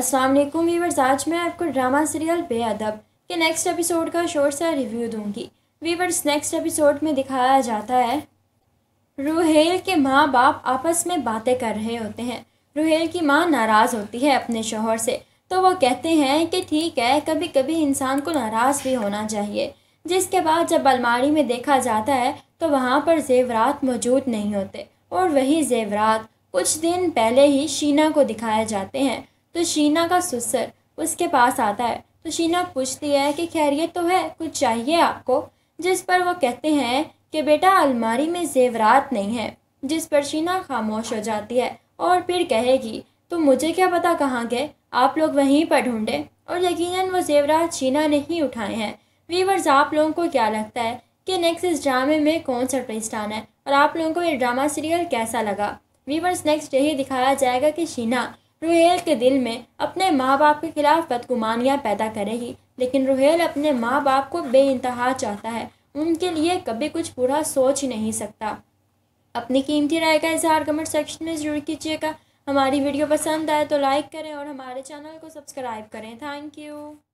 अस्सलाम वालेकुम वीवर्स आज मैं आपको ड्रामा सीरियल बेअदब के नेक्स्ट एपिसोड का शोर सा रिव्यू दूंगी वीवर्स नेक्स्ट एपिसोड में दिखाया जाता है रुहेल के माँ बाप आपस में बातें कर रहे होते हैं रूहेल की माँ नाराज़ होती है अपने शोहर से तो वो कहते हैं कि ठीक है कभी कभी इंसान को नाराज़ भी होना चाहिए जिसके बाद जब अलमारी में देखा जाता है तो वहाँ पर जेवरात मौजूद नहीं होते और वही जेवरात कुछ दिन पहले ही शीना को दिखाए जाते हैं तो शीना का सुसर उसके पास आता है तो शीना पूछती है कि खैरियत तो है कुछ चाहिए आपको जिस पर वो कहते हैं कि बेटा अलमारी में जेवरात नहीं है जिस पर शीना खामोश हो जाती है और फिर कहेगी तो मुझे क्या पता कहाँ गए आप लोग वहीं पर ढूंढें और यकीनन वो जेवरात शीना ने ही उठाए हैं वीवर्स आप लोगों को क्या लगता है कि नेक्स्ट इस ड्रामे में कौन सा ट्विस्ट आना है और आप लोगों को ये ड्रामा सीरियल कैसा लगा वीवर्स नेक्स्ट यही दिखाया जाएगा कि शीना रोहेल के दिल में अपने माँ बाप के खिलाफ बदगुमानियाँ पैदा करेगी लेकिन रोहेल अपने माँ बाप को बे चाहता है उनके लिए कभी कुछ बुरा सोच ही नहीं सकता अपनी कीमती राय का इजहार कमेंट सेक्शन में जरूर कीजिएगा हमारी वीडियो पसंद आए तो लाइक करें और हमारे चैनल को सब्सक्राइब करें थैंक यू